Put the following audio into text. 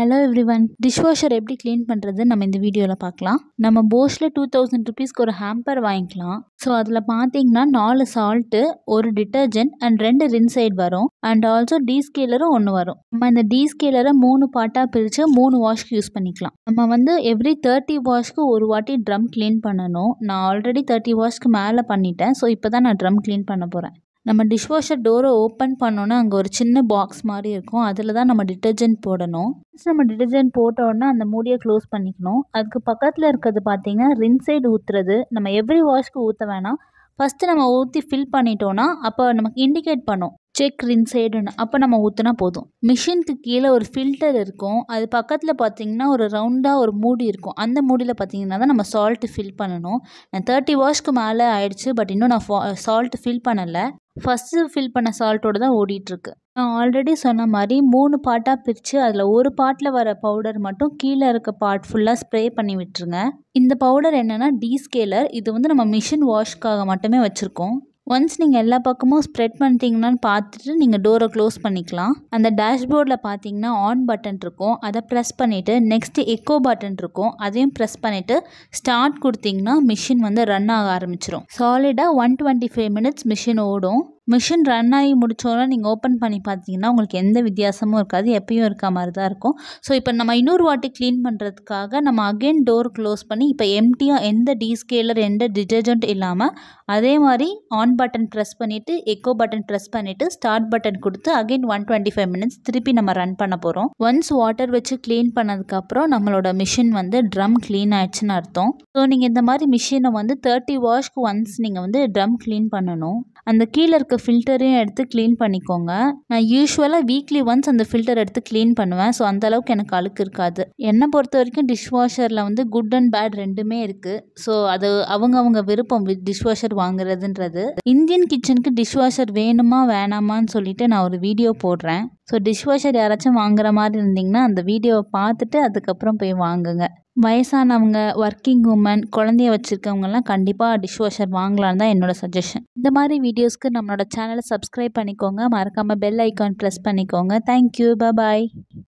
hello everyone dish washer எப்படி clean பண்ணுறது நம்ம இந்த வீடியோவில் பார்க்கலாம் நம்ம போஸ்டில் டூ தௌசண்ட் ருபீஸ்க்கு ஒரு ஹேம்பர் வாங்கிக்கலாம் ஸோ அதில் பார்த்தீங்கன்னா நாலு சால்ட்டு ஒரு டிட்டர்ஜென்ட் அண்ட் ரெண்டு ரின்சைட் வரும் அண்ட் ஆல்சோ டீ ஸ்கேலரும் ஒன்று வரும் நம்ம இந்த டீ ஸ்கேலரை மூணு பார்ட்டாக பிரித்து மூணு வாஷ்க்கு யூஸ் பண்ணிக்கலாம் நம்ம வந்து எவ்ரி தேர்ட்டி வாஷ்க்கு ஒரு வாட்டி ட்ரம் க்ளீன் பண்ணணும் நான் ஆல்ரெடி தேர்ட்டி வாஷ்க்கு மேலே பண்ணிட்டேன் ஸோ இப்போ தான் நான் ட்ரம் க்ளீன் பண்ண போகிறேன் நம்ம டிஷ்வாஷர் டோரை ஓப்பன் பண்ணோன்னா அங்கே ஒரு சின்ன பாக்ஸ் மாதிரி இருக்கும் அதில் தான் நம்ம டிட்டர்ஜென்ட் போடணும் நம்ம டிட்டர்ஜென்ட் போட்டோன்னா அந்த மூடியை க்ளோஸ் பண்ணிக்கணும் அதுக்கு பக்கத்தில் இருக்கிறது பார்த்திங்கன்னா ரின்சைடு ஊற்றுறது நம்ம எவ்ரி வாஷ்க்கு ஊற்ற வேணாம் ஃபஸ்ட்டு நம்ம ஊற்றி ஃபில் பண்ணிட்டோன்னா அப்போ நமக்கு இண்டிகேட் பண்ணும் செக் ரின்சைடுன்னு அப்போ நம்ம ஊற்றினா போதும் மிஷினுக்கு கீழே ஒரு ஃபில்டர் இருக்கும் அது பக்கத்தில் பார்த்தீங்கன்னா ஒரு ரவுண்டாக ஒரு மூடி இருக்கும் அந்த மூடியில் பார்த்தீங்கன்னா தான் நம்ம சால்ட்டு ஃபில் பண்ணணும் நான் தேர்ட்டி வாஷ்க்கு மேலே ஆயிடுச்சு பட் இன்னும் நான் சால்ட்டு ஃபில் பண்ணலை ஃபஸ்ட்டு ஃபில் பண்ண சால்ட்டோடு தான் ஓடிட்டுருக்கு நான் ஆல்ரெடி சொன்ன மாதிரி மூணு பாட்டாக பிரித்து அதில் ஒரு பாட்டில் வர பவுடர் மட்டும் கீழே இருக்க பார்ட் ஃபுல்லாக ஸ்ப்ரே பண்ணி விட்டுருங்க இந்த பவுடர் என்னென்னா டீஸ்கேலர் இது வந்து நம்ம மிஷின் வாஷ்க்காக மட்டுமே வச்சுருக்கோம் ஒன்ஸ் நீங்கள் எல்லா பக்கமும் ஸ்ப்ரெட் பண்ணிட்டீங்களான்னு பார்த்துட்டு நீங்கள் டோரை க்ளோஸ் பண்ணிக்கலாம் அந்த டேஷ்போர்டில் பார்த்தீங்கன்னா ஆன் பட்டன் இருக்கும் அதை ப்ரெஸ் பண்ணிவிட்டு நெக்ஸ்ட்டு எக்கோ பட்டன் இருக்கும் அதையும் ப்ரெஸ் பண்ணிவிட்டு ஸ்டார்ட் கொடுத்தீங்கன்னா மிஷின் வந்து ரன் ஆக ஆரம்பிச்சிடும் சாலிடாக one twenty five minutes machine ஓடும் மிஷின் ரன் ஆகி முடித்தோடனே நீங்கள் ஓப்பன் பண்ணி பார்த்தீங்கன்னா உங்களுக்கு எந்த வித்தியாசமும் இருக்காது எப்பயும் இருக்க மாதிரி தான் இருக்கும் ஸோ இப்போ நம்ம இன்னொரு வாட்டி க்ளீன் பண்ணுறதுக்காக நம்ம அகெயின் டோர் க்ளோஸ் பண்ணி இப்போ எம்டியாக எந்த டீஸ்கேலர் எந்த டிட்டர்ஜென்ட் இல்லாமல் அதே மாதிரி ஆன் பட்டன் ப்ரெஸ் பண்ணிவிட்டு எக்கோ பட்டன் ப்ரெஸ் பண்ணிவிட்டு ஸ்டார்ட் பட்டன் கொடுத்து again one twenty five minutes திருப்பி நம்ம ரன் பண்ண போகிறோம் ஒன்ஸ் வாட்டர் வச்சு க்ளீன் பண்ணதுக்கப்புறம் நம்மளோட மிஷின் வந்து ட்ரம் க்ளீன் ஆயிடுச்சுன்னு அர்த்தம் ஸோ நீங்கள் இந்த மாதிரி மிஷினை வந்து தேர்ட்டி வாஷ்க்கு ஒன்ஸ் நீங்கள் வந்து ட்ரம் க்ளீன் பண்ணணும் அந்த கீழே இருக்க ஃபில்டரையும் எடுத்து க்ளீன் பண்ணிக்கோங்க நான் யூஸ்வலாக வீக்லி ஒன்ஸ் அந்த ஃபில்டர் எடுத்து க்ளீன் பண்ணுவேன் ஸோ அந்தளவுக்கு எனக்கு அழுக்கு இருக்காது என்னை பொறுத்த வரைக்கும் டிஷ் வாஷரில் வந்து குட் அண்ட் பேட் ரெண்டுமே இருக்குது ஸோ அது அவங்க அவங்க விருப்பம் டிஷ் வாஷர் வாங்குறதுன்றது இந்தியன் கிச்சனுக்கு டிஷ் வாஷர் வேணுமா வேணாமான்னு சொல்லிட்டு நான் ஒரு வீடியோ போடுறேன் ஸோ டிஷ்வாஷர் யாராச்சும் வாங்குற மாதிரி இருந்திங்கன்னா அந்த வீடியோவை பார்த்துட்டு அதுக்கப்புறம் போய் வாங்குங்க வயசானவங்க ஒர்க்கிங் உமன் குழந்தைய வச்சுருக்கவங்கலாம் கண்டிப்பாக டிஷ்வாஷர் வாங்கலான்னு தான் என்னோடய சஜஷன் இந்த மாதிரி வீடியோஸ்க்கு நம்மளோட சேனலை சப்ஸ்கிரைப் பண்ணிக்கோங்க மறக்காமல் பெல் ஐக்கான் ப்ரெஸ் பண்ணிக்கோங்க தேங்க்யூ பாய்